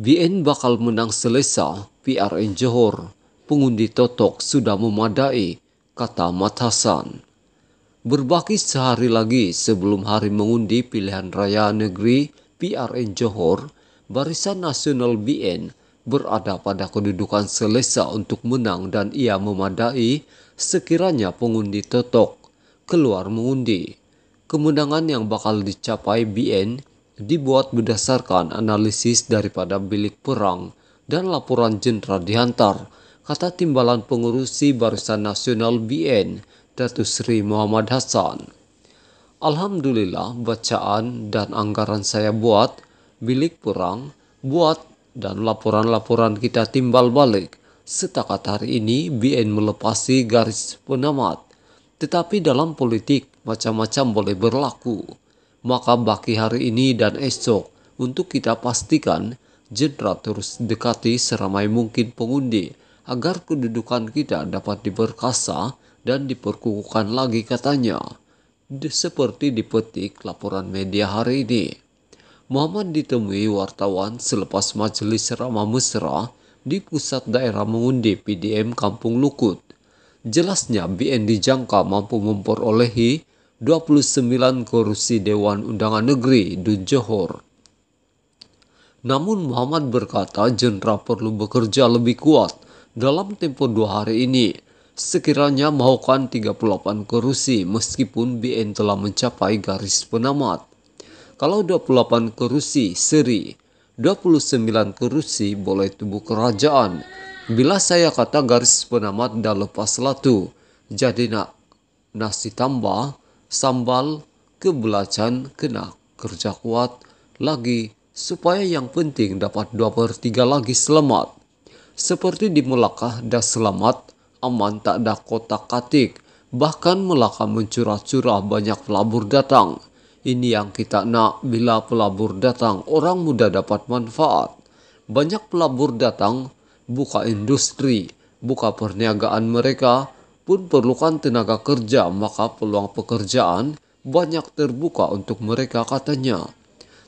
BN bakal menang selesa PRN Johor. Pengundi totok sudah memadai, kata Mat Hasan. Berbaki sehari lagi sebelum hari mengundi pilihan raya negeri PRN Johor, Barisan Nasional BN berada pada kedudukan selesa untuk menang dan ia memadai sekiranya pengundi totok keluar mengundi. Kemenangan yang bakal dicapai BN dibuat berdasarkan analisis daripada bilik perang dan laporan Jenderal Diantar, kata Timbalan Pengurusi Barisan Nasional BN, Datu Sri Muhammad Hasan. Alhamdulillah bacaan dan anggaran saya buat, bilik perang, buat, dan laporan-laporan kita timbal balik. Setakat hari ini BN melepasi garis penamat. Tetapi dalam politik macam-macam boleh berlaku maka baki hari ini dan esok untuk kita pastikan jenderal terus dekati seramai mungkin pengundi agar kedudukan kita dapat diperkasa dan diperkukuhkan lagi katanya. Seperti dipetik laporan media hari ini. Muhammad ditemui wartawan selepas majelis ramah Mesra di pusat daerah mengundi PDM Kampung Lukut. Jelasnya BN dijangka mampu memperolehi 29 kursi Dewan Undangan Negeri di Johor. Namun Muhammad berkata jenderal perlu bekerja lebih kuat dalam tempo dua hari ini. Sekiranya mahukan 38 kursi meskipun BN telah mencapai garis penamat. Kalau 28 kursi seri, 29 kursi boleh tubuh kerajaan. Bila saya kata garis penamat dan lepas latu, jadi nak nasi tambah sambal, kebelacan, kena kerja kuat lagi supaya yang penting dapat dua per 3 lagi selamat. Seperti di Melaka dah selamat, aman tak ada kota katik, bahkan Melaka mencurah-curah banyak pelabur datang. Ini yang kita nak bila pelabur datang, orang muda dapat manfaat. Banyak pelabur datang, buka industri, buka perniagaan mereka, pun perlukan tenaga kerja, maka peluang pekerjaan banyak terbuka untuk mereka katanya.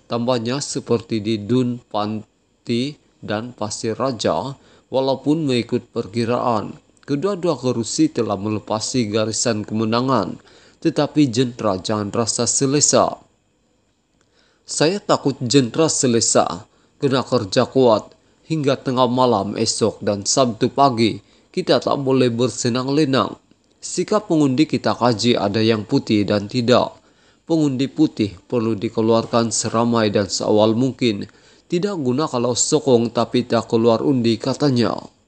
Tambahnya seperti di Dun Panti dan Pasir Raja, walaupun mengikut perkiraan, kedua-dua kerusi telah melepasi garisan kemenangan, tetapi jentera jangan rasa selesa. Saya takut jentera selesa, kena kerja kuat, hingga tengah malam esok dan Sabtu pagi, kita tak boleh bersenang-lenang. Sikap pengundi kita kaji ada yang putih dan tidak. Pengundi putih perlu dikeluarkan seramai dan seawal mungkin. Tidak guna kalau sokong tapi tak keluar undi katanya.